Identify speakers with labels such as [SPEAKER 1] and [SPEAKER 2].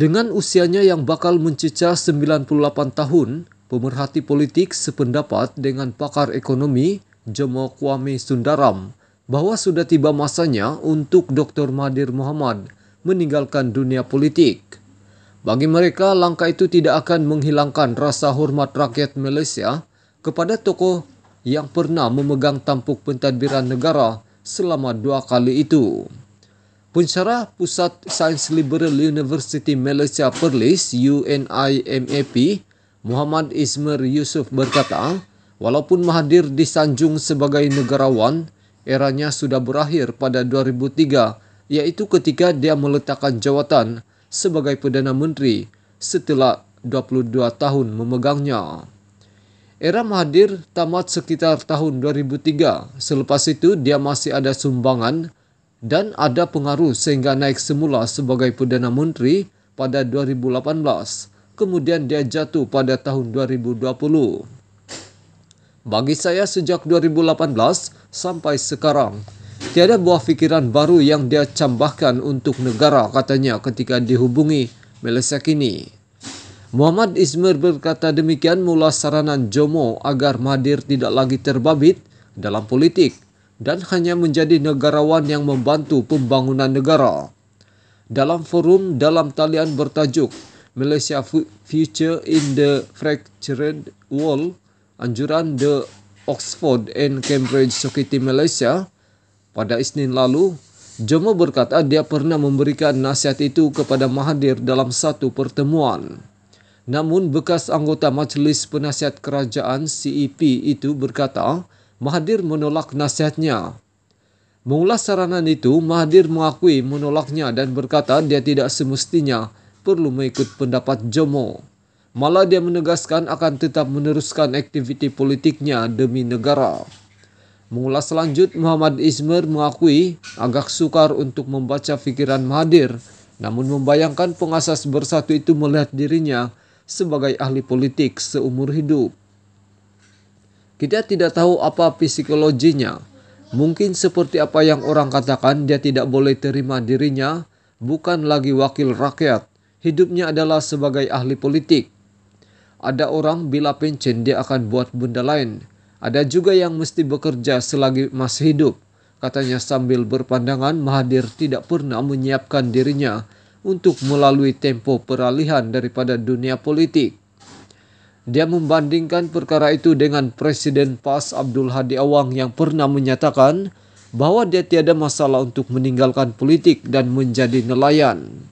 [SPEAKER 1] Dengan usianya yang bakal mencecah 98 tahun, pemerhati politik sependapat dengan pakar ekonomi Jomo Kwame Sundaram bahwa sudah tiba masanya untuk Dr. Mahathir Muhammad meninggalkan dunia politik. Bagi mereka, langkah itu tidak akan menghilangkan rasa hormat rakyat Malaysia kepada tokoh yang pernah memegang tampuk pentadbiran negara selama dua kali itu. Pencerah Pusat Sains Liberal University Malaysia Perlis UNIMAP Muhammad Ismer Yusuf berkata, walaupun Mahathir disanjung sebagai negarawan, eranya sudah berakhir pada 2003 iaitu ketika dia meletakkan jawatan sebagai Perdana Menteri setelah 22 tahun memegangnya. Era Mahathir tamat sekitar tahun 2003. Selepas itu, dia masih ada sumbangan dan ada pengaruh sehingga naik semula sebagai Perdana Menteri pada 2018. Kemudian dia jatuh pada tahun 2020. Bagi saya sejak 2018 sampai sekarang, tiada buah fikiran baru yang dia cambahkan untuk negara katanya ketika dihubungi Malaysia kini. Muhammad Ismir berkata demikian mula saranan Jomo agar Mahathir tidak lagi terbabit dalam politik dan hanya menjadi negarawan yang membantu pembangunan negara. Dalam forum dalam talian bertajuk Malaysia Future in the Fractured World, anjuran The Oxford and Cambridge Society Malaysia pada Isnin lalu, Jomo berkata dia pernah memberikan nasihat itu kepada Mahathir dalam satu pertemuan. Namun bekas anggota Majlis Penasihat Kerajaan CEP itu berkata, Mahathir menolak nasihatnya. Mengulas saranan itu, Mahathir mengakui menolaknya dan berkata dia tidak semestinya perlu mengikut pendapat Jomo. Malah dia menegaskan akan tetap meneruskan aktiviti politiknya demi negara. Mengulas selanjut, Muhammad Ismer mengakui agak sukar untuk membaca fikiran Mahathir, namun membayangkan pengasas bersatu itu melihat dirinya sebagai ahli politik seumur hidup. Kita tidak tahu apa psikologinya. Mungkin seperti apa yang orang katakan, dia tidak boleh terima dirinya, bukan lagi wakil rakyat. Hidupnya adalah sebagai ahli politik. Ada orang bila pencen dia akan buat benda lain. Ada juga yang mesti bekerja selagi masih hidup. Katanya sambil berpandangan Mahathir tidak pernah menyiapkan dirinya untuk melalui tempo peralihan daripada dunia politik. Dia membandingkan perkara itu dengan Presiden PAS Abdul Hadi Awang yang pernah menyatakan bahawa dia tiada masalah untuk meninggalkan politik dan menjadi nelayan.